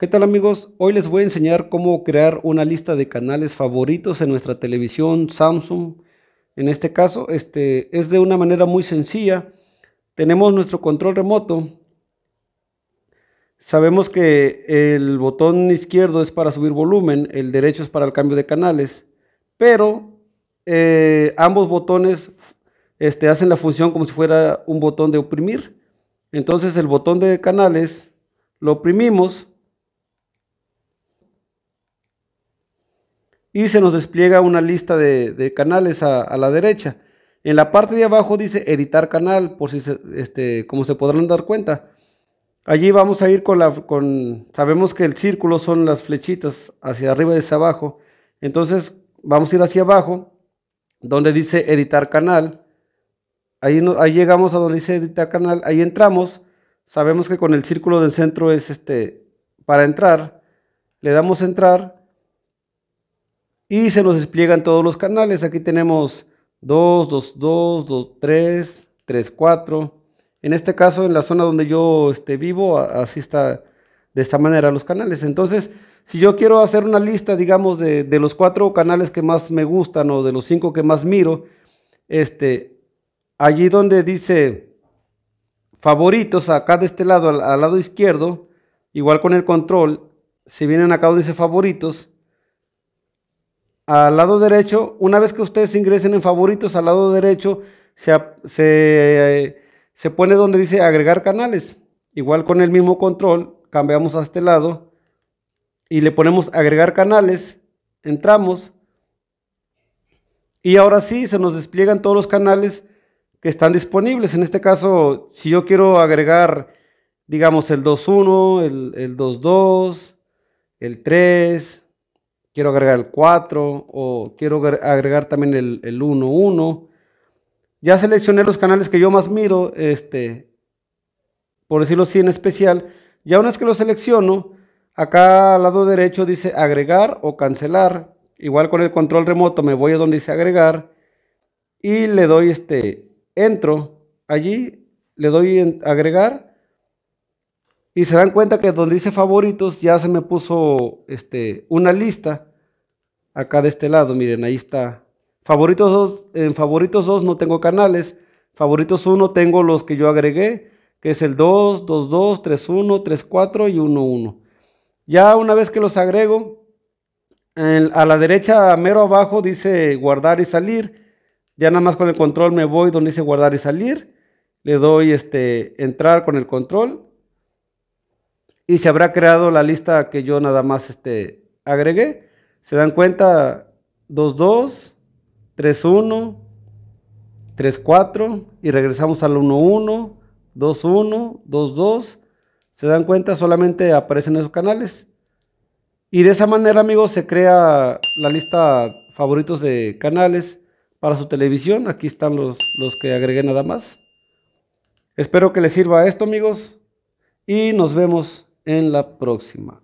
¿Qué tal amigos? Hoy les voy a enseñar cómo crear una lista de canales favoritos en nuestra televisión Samsung. En este caso, este es de una manera muy sencilla. Tenemos nuestro control remoto. Sabemos que el botón izquierdo es para subir volumen, el derecho es para el cambio de canales, pero eh, ambos botones este, hacen la función como si fuera un botón de oprimir. Entonces el botón de canales lo oprimimos y se nos despliega una lista de, canales a, la derecha. En la parte de abajo dice editar canal, por si se, este, como se podrán dar cuenta. Allí vamos a ir con la, con, sabemos que el círculo son las flechitas hacia arriba y hacia abajo. Entonces vamos a ir hacia abajo, donde dice editar canal. Ahí, ahí llegamos a donde dice editar canal, ahí entramos. Sabemos que con el círculo del centro es este, para entrar. Le damos entrar y se nos despliegan todos los canales. Aquí tenemos 2, 2, 2, 2, 3, 3, 4. En este caso, en la zona donde yo este, vivo, así está de esta manera los canales. Entonces, si yo quiero hacer una lista, digamos, de, los cuatro canales que más me gustan o de los cinco que más miro, este, allí donde dice favoritos, acá de este lado, al, al lado izquierdo, igual con el control, si vienen acá donde dice favoritos, al lado derecho, una vez que ustedes ingresen en favoritos, al lado derecho se, pone donde dice agregar canales. Igual con el mismo control, cambiamos a este lado y le ponemos agregar canales, entramos y ahora sí se nos despliegan todos los canales que están disponibles. En este caso, si yo quiero agregar, digamos, el 2.1, el, el 2.2, el 3, quiero agregar el 4 o quiero agregar también el, el 1, 1. Ya seleccioné los canales que yo más miro, este, por decirlo así en especial. Ya una vez que lo selecciono, acá al lado derecho dice agregar o cancelar. Igual con el control remoto me voy a donde dice agregar y le doy este, entro allí, le doy agregar y se dan cuenta que donde dice favoritos ya se me puso este, una lista acá de este lado. Miren, ahí está. Favoritos 2, en favoritos 2 no tengo canales. Favoritos 1 tengo los que yo agregué, que es el 2, 2, 2, 3, 1, 3, 4 y 1, 1. Ya una vez que los agrego, a la derecha, mero abajo, dice guardar y salir. Ya nada más con el control me voy donde dice guardar y salir. Le doy este entrar con el control y se habrá creado la lista que yo nada más este, agregué. ¿Se dan cuenta? 2-2, 3-1, 3-4 y regresamos al 1-1, 2-1, 2-2. ¿Se dan cuenta? Solamente aparecen esos canales. Y de esa manera, amigos, se crea la lista favoritos de canales para su televisión. Aquí están los, los que agregué nada más. Espero que les sirva esto, amigos. Y nos vemos en la próxima.